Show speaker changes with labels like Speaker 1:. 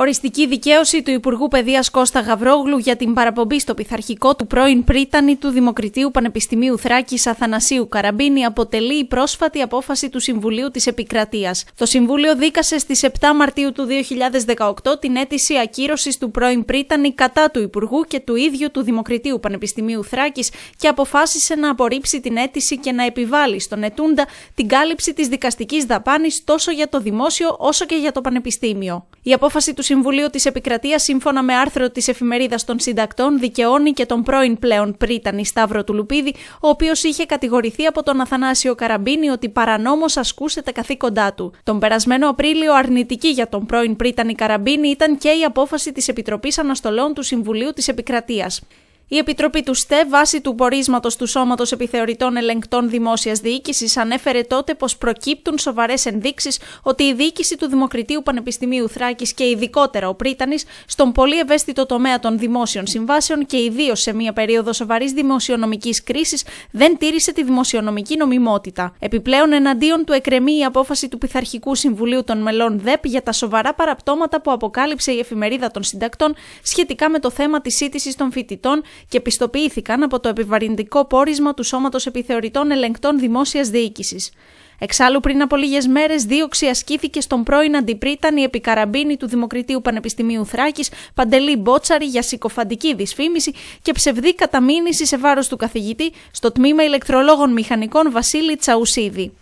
Speaker 1: Οριστική δικαίωση του Υπουργού Παιδείας Κώστα Γαβρόγλου για την παραπομπή στο πειθαρχικό του πρώην πρίτανη του Δημοκριτήου Πανεπιστημίου Θράκης Αθανασίου Καραμπίνη αποτελεί η πρόσφατη απόφαση του Συμβουλίου της Επικρατείας. Το Συμβούλιο δίκασε στις 7 Μαρτίου του 2018 την αίτηση ακύρωσης του πρώην πρίτανη κατά του Υπουργού και του ίδιου του Δημοκριτίου Πανεπιστημίου Θράκης και αποφάσισε να απορρίψει την αίτηση και να επιβάλλει στον Ετούντα την κάλυψη της δικαστικής δαπάνης τόσο για το δημόσιο όσο και για το πανεπιστήμιο. Η απόφαση του Συμβουλίου της Επικρατείας, σύμφωνα με άρθρο της εφημερίδας των συντακτών, δικαιώνει και τον πρώην πλέον πρίτανη Σταύρο του Λουπίδη, ο οποίος είχε κατηγορηθεί από τον Αθανάσιο Καραμπίνη ότι παρανόμως ασκούσε τα καθήκοντά του. Τον περασμένο Απρίλιο, αρνητική για τον πρώην πρίτανη Καραμπίνη ήταν και η απόφαση της Επιτροπής Αναστολών του Συμβουλίου της Επικρατείας. Η Επιτροπή του ΣΤΕ, βάσει του πορίσματος του Σώματος Επιθεωρητών Ελεγκτών Δημόσιας Διοίκησης, ανέφερε τότε πως προκύπτουν σοβαρές ενδείξεις ότι η διοίκηση του Δημοκρατίου Πανεπιστημίου Θράκης και ειδικότερα ο Πρίτανης, στον πολύ ευαίσθητο τομέα των δημόσιων συμβάσεων και ιδίως σε μια περίοδο σοβαρής δημοσιονομικής κρίσης, δεν τήρησε τη δημοσιονομική νομιμότητα. Επιπλέον, εναντίον του εκρεμεί η απόφαση του Πειθαρχικού Συμβουλίου των Μελών ΔΕΠ για τα σοβαρά παραπτώματα που αποκάλυψε η εφημερίδα των συντακτών σχετικά με το θέμα της σύντησης των φοιτητών και πιστοποιήθηκαν από το επιβαρυντικό πόρισμα του Σώματος Επιθεωρητών Ελεγκτών Δημόσιας Διοίκησης. Εξάλλου, πριν από λίγες μέρες, δίωξη ασκήθηκε στον πρώην αντιπρίτανη επικαραμπίνη του Δημοκρατίου Πανεπιστημίου Θράκης Παντελή Μπότσαρη για συκοφαντική δυσφήμιση και ψευδή καταμήνυση σε βάρος του καθηγητή στο τμήμα ηλεκτρολόγων μηχανικών Βασίλη Τσαουσίδη.